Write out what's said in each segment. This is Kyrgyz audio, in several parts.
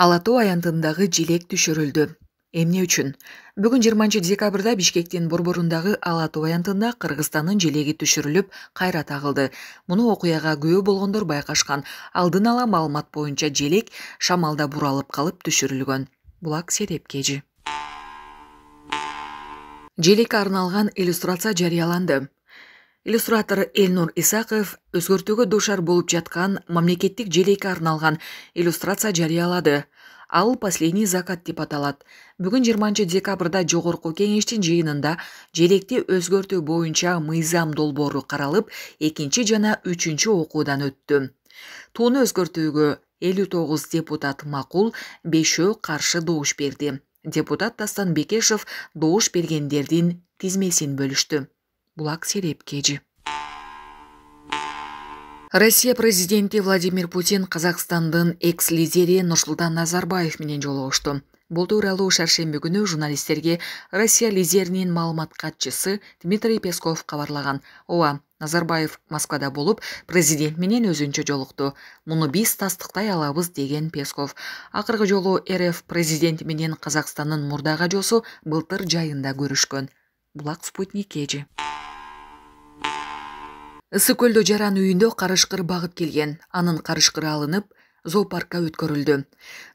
ала тоо аянтындагы желек түшүрүлдү эмне үчүн бүгүн жыйырманчы декабрда бишкектин борборундагы ала тоо аянтында кыргызстандын желеги түшүрүлүп кайра тагылды муну окуяга күбө болгондор байкашкан алдын ала маалымат боюнча желек шамалда буралып калып түшүрүлгөн булак седеп кежи желекке арналган иллюстрация жарыяланды иллюстратор Элнур Исаков өзгөртүүгө душар болуп жаткан мамлекеттик желекке арналған иллюстрация жарыялады ал последний закат деп аталат. бүгүн 20 декабрда жогорку кеңештин жыйынында желекти өзгөртүү боюнча мыйзам долбоору каралып экинчи жана үчүнчү окуудан өттү тууну өзгөртүүгө 59 депутат макул бешөө каршы добуш берди депутат дастан бекешев добуш бергендердин тизмесин бөлүштү булак сереп кейджи россия президенти владимир путин казакстандын экс лидери нурсултан назарбаев менен жолугушту бул тууралуу шаршемби күнү журналисттерге россия лидеринин маалымат катчысы дмитрий песков кабарлаган ооба назарбаев москвада болуп президент менен өзүнчө жолукту муну биз тастыктай алабыз деген песков акыркы жолу рф президенти менен казакстандын мурдагы ажосу былтыр жайында көрүшкөн булак спутник кйж ысык көлдө жаран үйүндө карышкыр багып келген анын карышкыры алынып зоопаркка өткөрүлдү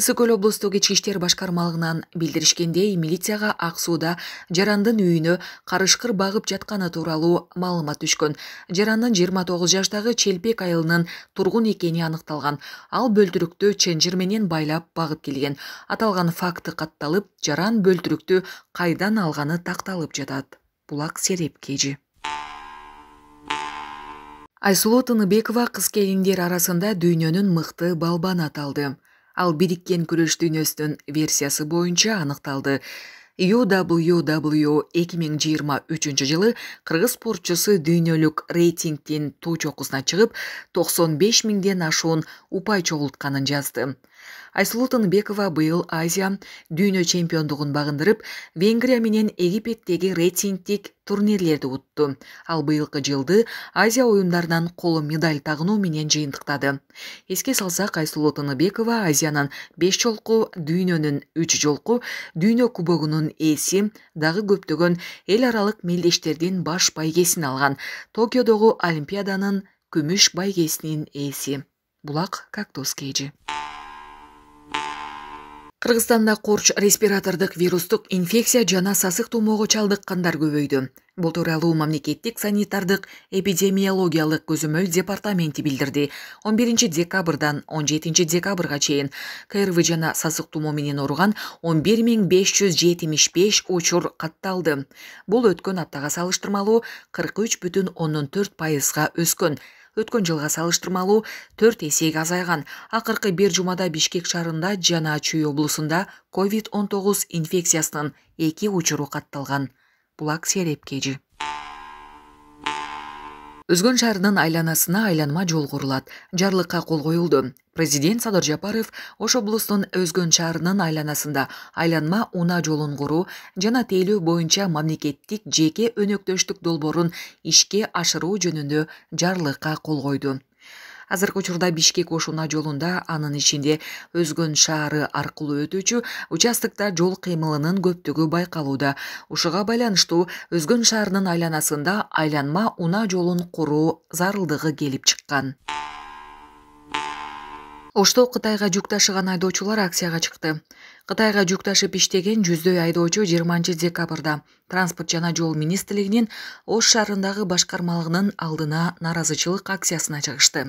ысык көл облустук ички иштер башкармалыгынан билдиришкендей милицияга ак сууда жарандын үйүнө карышкыр багып жатканы тууралуу маалымат түшкөн жарандын жыйырма тогуз жаштагы челпек айылынын тургун экени аныкталган ал бөлтүрүктү ченжир менен байлап багып келген аталган факты катталып жаран бөлтүрүктү кайдан алганы такталып жатат булак сереп айсулуу тыныбекова кыз келиндер арасында дүйнөнүн мыкты балбаны аталды ал бириккен күрөш дүйнөсүнүн версиясы боюнча аныкталды юдаблюдаблю эки миң жыйырма үчүнчү жылы кыргыз спортчусу дүйнөлүк рейтингдин туу чокусуна чыгып токсон беш миңден ашуун упай чогултканын жазды айсулуу тыныбекова быйыл азия дүйнө чемпиондугун багындырып венгрия менен египеттеги рейтингтик турнирлерди утту ал быйылкы жылды азия оюндарынан коло медаль тагынуу менен жыйынтыктады эске салсак айсулуу тыныбекова азиянын беш жолку дүйнөнүн үч жолку дүйнө кубогунун ээси дагы көптөгөн эл аралык мелдештердин баш байгесин алган токиодогу олимпиаданын күмүш байгесинин ээси булак кактус kg кыргызстанда курч респиратордук вирустук инфекция жана сасык тумоого чалдыккандар көбөйдү бул тууралуу мамлекеттик санитардык эпидемиологиялык көзөмөл департаменти билдирди он биринчи декабрдан он жетинчи декабрга чейин крв жана сасык тумоо менен ооруган он бир миң беш жүз жетимиш беш учур катталды бул өткөн аптага салыштырмалуу кырк үч бүтүн ондон төрт пайызга өскөн өткөн жылга салыштырмалуу төрт эсеге азайган акыркы бир жумада бишкек шаарында жана чүй облусунда ковид он тогуз инфекциясынын эки учуру катталган булак седеп kg өзгөн шаарынын айланасына айланма жол курулат жарлыкка кол коюлду президент садыр жапаров ош облусунун өзгөн шаарынын айланасында айланма унаа жолун куруу жана тейлөө боюнча мамлекеттик жеке өнөктөштүк долбоорун ишке ашыруу жөнүндө жарлыкка кол койду азыркы учурда бишкек ош унаа жолунда анын ичинде өзгөн шаары аркылуу өтүүчү участокта жол кыймылынын көптүгү байкалууда ушуга байланыштуу өзгөн шаарынын айланасында айланма унаа жолун куруу зарылдыгы келип чыккан ошто кытайга жүк ташыган айдоочулар акцияга чыкты кытайга жүк ташып иштеген жүздөй айдоочу жыйырманчы декабрда транспорт жана жол министрлигинин ош шаарындагы башкармалыгынын алдына нааразычылык акциясына чыгышты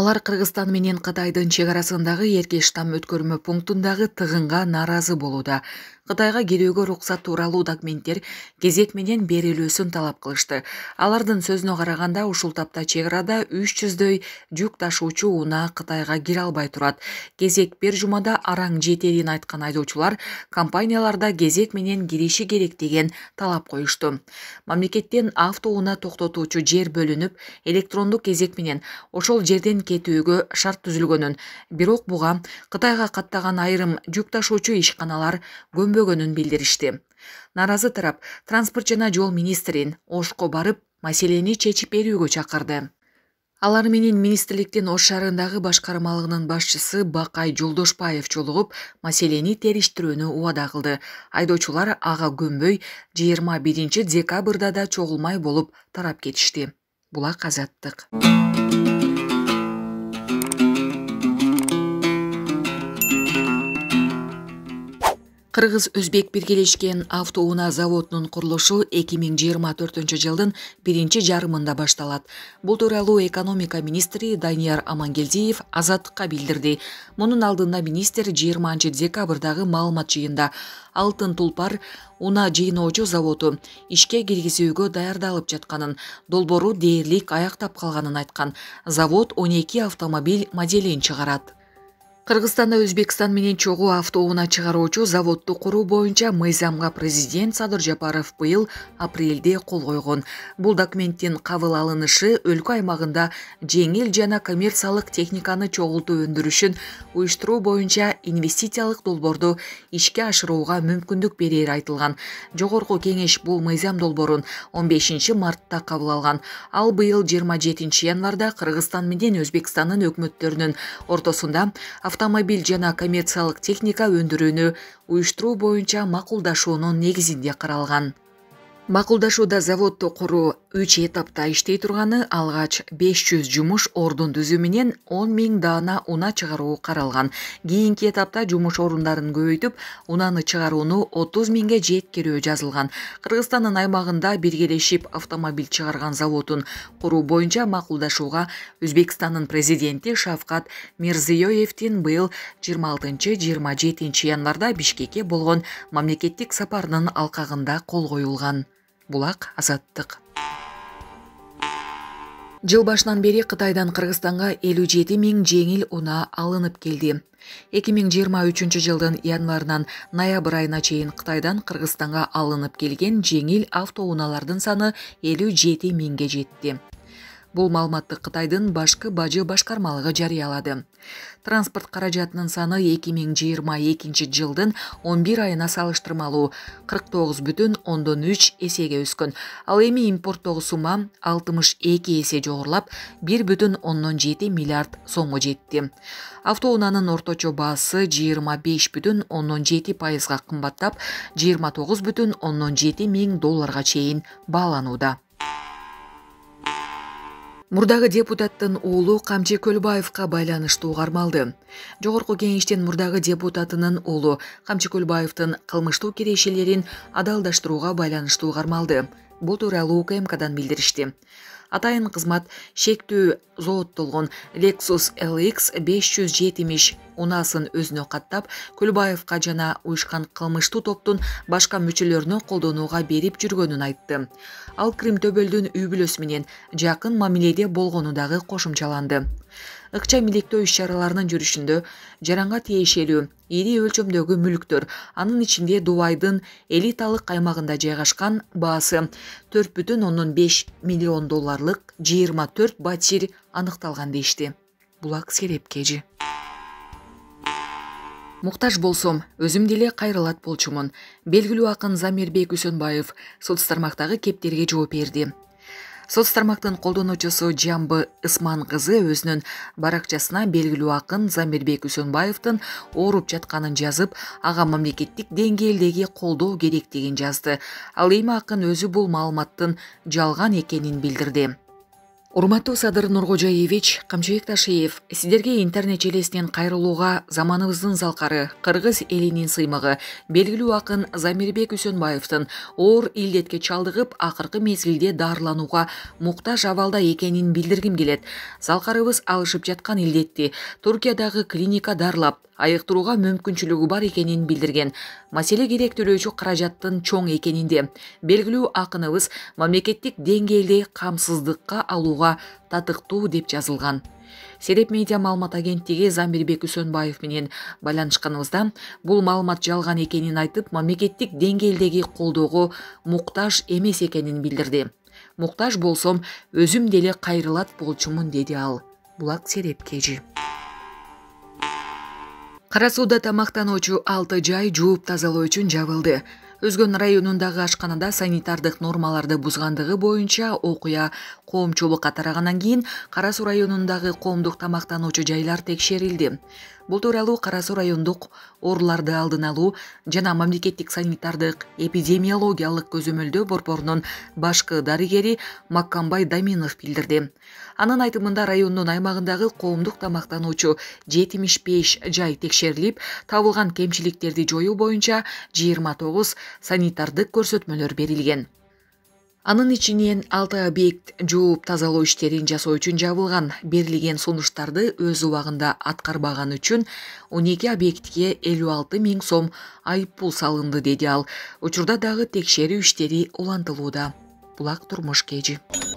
алар кыргызстан менен кытайдын чек арасындагы эркештам өткөрмө пунктундагы тыгынга нааразы болууда кытайга кирүүгө уруксат тууралуу документтер кезек менен берилүүсүн талап кылышты алардын сөзүнө караганда ушул тапта чек арада үч жүздөй жүк ташуучу унаа кытайга кире албай турат кезек бир жумада араң жетерин айткан айдоочулар компанияларда кезек менен кириши керек деген талап коюшту мамлекеттен авто унаа токтотуучу жер бөлүнүп электрондук кезек менен ошол жерден кетүүгө шарт түзүлгөнүн бирок буга кытайга каттаган айрым жүк ташуучу ишканалар көбө билдиришти нааразы тарап транспорт жана жол министрин ошко барып маселени чечип берүүгө чакырды алар менен министрликтин ош шаарындагы башкармалыгынын башчысы бакай жолдошбаев жолугуп маселени териштирүүнү убада кылды айдоочулар ага көнбөй жыйырма биринчи декабрда да чогулмай болуп тарап кетишти булак азаттык кыргыз өзбек биргелешкен автоунаа заводунун курулушу эки миң жыйырма төртүнчү жылдын биринчи жарымында башталат бул тууралуу экономика министри данияр амангелдиев азаттыкка билдирди мунун алдында министр жыйырманчы декабрдагы маалымат жыйында алтын тулпар унаа жыйноочу заводу ишке киргизүүгө даярдалып жатканын долбоору дээрлик аяктап калганын айткан завод он эки автомобиль моделин чыгарат кыргызстанда өзбекстан менен чогуу автоунаа чыгаруучу заводду куруу боюнча мыйзамга президент садыр жапаров быйыл апрелде кол койгон бул документтин кабыл алынышы өлкө аймагында жеңил жана коммерциялык техниканы чогултуу өндүрүшүн уюштуруу боюнча инвестициялык долбоорду ишке ашырууга мүмкүндүк берери айтылган жогорку кеңеш бул мыйзам долбоорун он бешинчи мартта кабыл алган ал быйыл жыйырма жетинчи январда кыргызстан менен өзбекстандын өкмөттөрүнүн ортосунда автомобиль жана коммерциялык техника өндүрүүнү уюштуруу боюнча макулдашуунун негизинде каралган макулдашууда заводду куруу үч этапта иштей турганы алгач беш жүз жумуш ордун түзүү менен он миң даана уна чыгаруу каралган кийинки этапта жумуш орундарын көбөйтүп унаны чыгарууну отуз миңге жеткирүү жазылган кыргызстандын аймагында биргелешип автомобиль чыгарган заводун куруу боюнча макулдашууга өзбекстандын президенти шавкат мирзиеевдин быйыл жыйырма алтынчы жыйырма жетинчи январда бишкекке болгон мамлекеттик сапарынын алкагында кол коюлган бұлақ азаттық жыл башынан бері қытайдан қырғызстанға элүү жети миң жеңил унаа алынып келді. 2023 миң жыйырма үчүнчү жылдын январынан ноябрь айына чейин кытайдан кыргызстанга алынып келген жеңил автоунаалардын саны элүү жети миңге жетти бул маалыматты кытайдын башкы бажы башкармалыгы жарыялады транспорт каражатынын саны эки миң жыйырма экинчи жылдын он бир айына салыштырмалуу кырк тогуз бүтүн ондон үч эсеге өскөн ал эми импорттогу сумма алтымыш эки эсе жогорулап бир бүтүн ондон жети миллиард сомго жетти автоунаанын орточо баасы жыйырма беш бүтүн ондон жети пайызга кымбаттап жыйырма тогуз бүтүн ондон жети миң долларга чейин бааланууда мурдагы депутаттын уулу камчы Көлбаевка байланыштуу кармалды жогорку мұрдағы мурдагы депутатынын уулу камчы қылмышту кылмыштуу кирешелерин адалдаштырууга байланыштуу кармалды бул тууралуу укмкдан билдиришти атайын кызмат шектүү зооттолгон lexсus lx беш жүз жетимиш унаасын өзүнө каттап көлбаевга жана уюшкан кылмыштуу топтун башка мүчөлөрүнө колдонууга берип жүргөнүн айтты ал кримтөбөлдүн үй бүлөсү менен жакын мамиледе болгону дагы кошумчаланды ықча миликтөө иш чараларынын жүрүшүндө жаранга тиешелүү ири өлчөмдөгү мүлктөр анын ичинде дубайдын элиталык аймагында жайгашкан баасы төрт бүтүн ондон беш миллион долларлык 24 төрт батир аныкталган дешти булак серепкежи муктаж болсом өзүм деле кайрылат болчумун белгилүү акын замирбек үсөнбаев соц тармактагы кептерге жооп берди соц тармактын колдонуучусу жамбы ысман кызы өзүнүн баракчасына белгилүү акын замирбек үсөнбаевдин ооруп жатканын жазып ага мамлекеттик деңгээлдеги колдоо керектигин жазды ал эми акын өзү бул маалыматтын жалган экенин билдирди урматтуу садыр нургожаевич камчыбек ташиев сиздерге интернет желесинен кайрылууга заманыбыздын залкары кыргыз элинин сыймыгы белгилүү акын замирбек үсөнбаевдин оор илдетке чалдыгып акыркы мезгилде дарыланууга муктаж абалда экенин билдиргим келет залкарыбыз алышып жаткан илдетти туркиядагы клиника дарылап айыктырууга мүмкүнчүлүгү бар экенин билдирген маселе төлөөчү каражаттын чоң экенинде белгилүү акыныбыз мамлекеттик деңгээлде камсыздыкка алууга татыктуу деп жазылган сереп медиа маалымат агенттиги замирбек үсөнбаев менен байланышканыбызда бул маалымат жалган экенин айтып мамлекеттик деңгээлдеги колдоого муктаж эмес экенин билдирди муктаж болсом өзүм деле кайрылат болчумун деди ал булак сереп кежи кара сууда тамактануучу алты жай жууп тазалоо үчүн жабылды өзгөн районундагы ашканада санитардык нормаларды бузгандыгы боюнча окуя коомчулукка тарагандан кийин кара суу районундагы коомдук тамактануучу жайлар текшерилди бул тууралуу кара суу райондук ооруларды алдын алуу жана мамлекеттик санитардык эпидемиологиялык көзөмөлдөө борборунун башкы дарыгери маккамбай даминов билдирди анын айтымында райондун аймагындагы коомдук тамактануучу жетимиш беш жай текшерилип табылган кемчиликтерди жоюу боюнча жыйырма тогуз санитардык көрсөтмөлөр берилген анын ичинен алты объект жууп тазалоо иштерин жасоо үчүн жабылган берилген сунуштарды өз убагында аткарбаганы үчүн он эки объектке элүү алты миң сом айыппул салынды деди ал учурда дагы текшерүү иштери улантылууда булак турмуш kейg